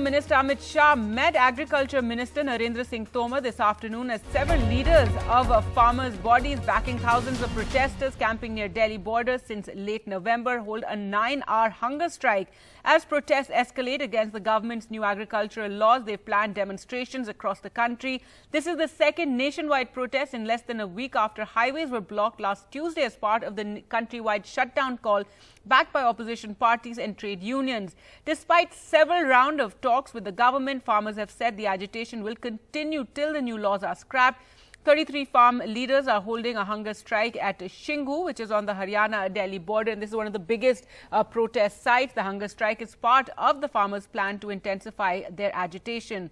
Home Minister Amit Shah met Agriculture Minister Narendra Singh Tomar this afternoon as several leaders of farmers' bodies backing thousands of protesters camping near Delhi border since late November hold a nine-hour hunger strike. As protests escalate against the government's new agricultural laws, they've planned demonstrations across the country. This is the second nationwide protest in less than a week after highways were blocked last Tuesday as part of the countrywide shutdown call backed by opposition parties and trade unions. Despite several rounds of talks with the government. Farmers have said the agitation will continue till the new laws are scrapped. 33 farm leaders are holding a hunger strike at Shingu, which is on the Haryana-Delhi border. And this is one of the biggest uh, protest sites. The hunger strike is part of the farmers' plan to intensify their agitation.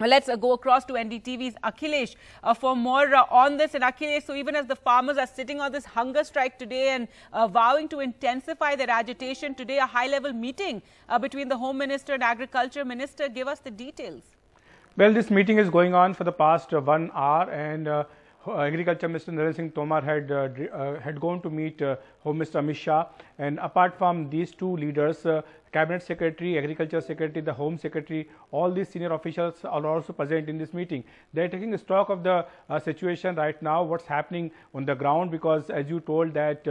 Let's uh, go across to NDTV's Akhilesh uh, for more uh, on this. And Akhilesh, so even as the farmers are sitting on this hunger strike today and uh, vowing to intensify their agitation today, a high-level meeting uh, between the Home Minister and Agriculture Minister. Give us the details. Well, this meeting is going on for the past uh, one hour and uh, agriculture Minister Narendra Singh Tomar had uh, uh, had gone to meet uh, Home Minister Amit Shah, and apart from these two leaders, uh, Cabinet Secretary, Agriculture Secretary, the Home Secretary, all these senior officials are also present in this meeting. They are taking stock of the uh, situation right now, what's happening on the ground, because as you told that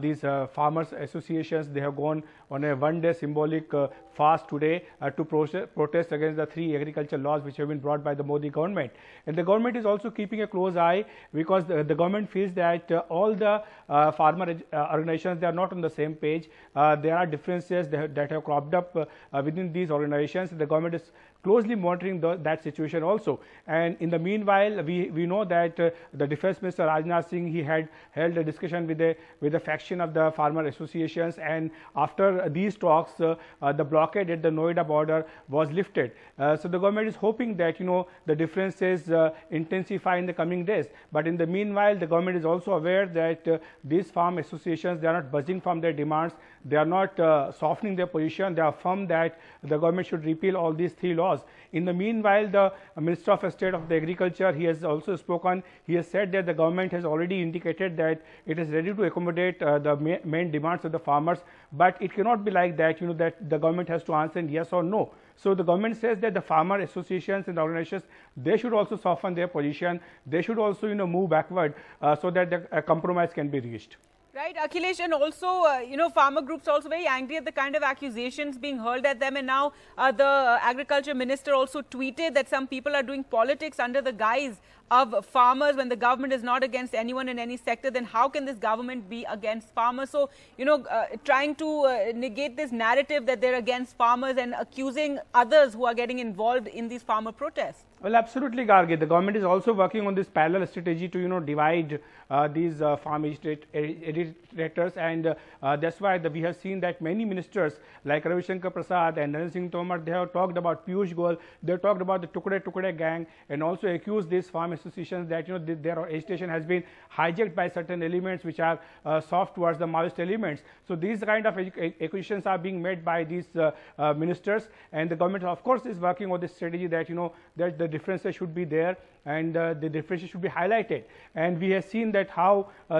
these farmers associations they have gone on a one-day symbolic fast today to protest against the three agriculture laws which have been brought by the Modi government, and the government is also keeping a close eye because the, the government feels that uh, all the uh, farmer uh, organizations they are not on the same page. there are differences that have, that have cropped up within these organizations. The government is closely monitoring the, that situation also. And in the meanwhile, we, we know that uh, the Defence Minister Rajnath Singh, he had held a discussion with a, with a faction of the farmer associations and after these talks, uh, uh, the blockade at the Noida border was lifted. so the government is hoping that, you know, the differences intensify in the coming days. But in the meanwhile, the government is also aware that uh, these farm associations, they are not budging from their demands. They are not uh, softening their position. They are firm that the government should repeal all these three laws. In the meanwhile, the Minister of State of the Agriculture, he has also spoken. He has said that the government has already indicated that it is ready to accommodate uh, the ma main demands of the farmers. But it cannot be like that, you know, that the government has to answer yes or no. So the government says that the farmer associations and organizations, they should also soften their position. They should also, you know, move backward uh, so that the uh, compromise can be reached. Right, Akhilesh, and also, uh, you know, farmer groups also very angry at the kind of accusations being hurled at them. And now uh, the agriculture minister also tweeted that some people are doing politics under the guise of farmers when the government is not against anyone in any sector then how can this government be against farmers so you know uh, trying to uh, negate this narrative that they're against farmers and accusing others who are getting involved in these farmer protests well absolutely gargi the government is also working on this parallel strategy to you know divide uh, these uh, farm editors and uh, that's why the, we have seen that many ministers like Ravi Shankar Prasad and Narendra Singh Tomar they have talked about Piyush Goyal they have talked about the Tukde Tukde gang and also accused these farm associations that you know th their station has been hijacked by certain elements which are uh, soft towards the Maoist elements. So these kind of acquisitions are being made by these uh, uh, ministers, and the government, of course, is working on this strategy that you know that the differences should be there and uh, the differences should be highlighted. And we have seen that how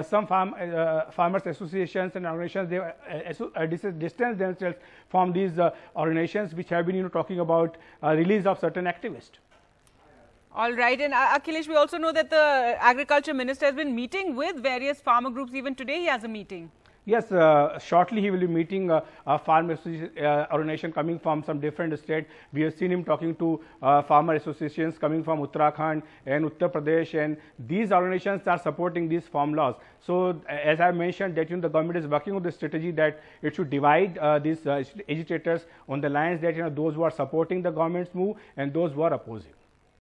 some farm farmers associations and organizations they distance themselves from these organizations which have been you know talking about release of certain activists. All right. And uh, Akhilesh, we also know that the agriculture minister has been meeting with various farmer groups. Even today, he has a meeting. Yes, uh, shortly he will be meeting uh, a farm uh, organization coming from some different state. We have seen him talking to uh, farmer associations coming from Uttarakhand and Uttar Pradesh and these organizations are supporting these farm laws. So as I mentioned that you know, the government is working on the strategy that it should divide uh, these uh, agitators on the lines that you know those who are supporting the government's move and those who are opposing.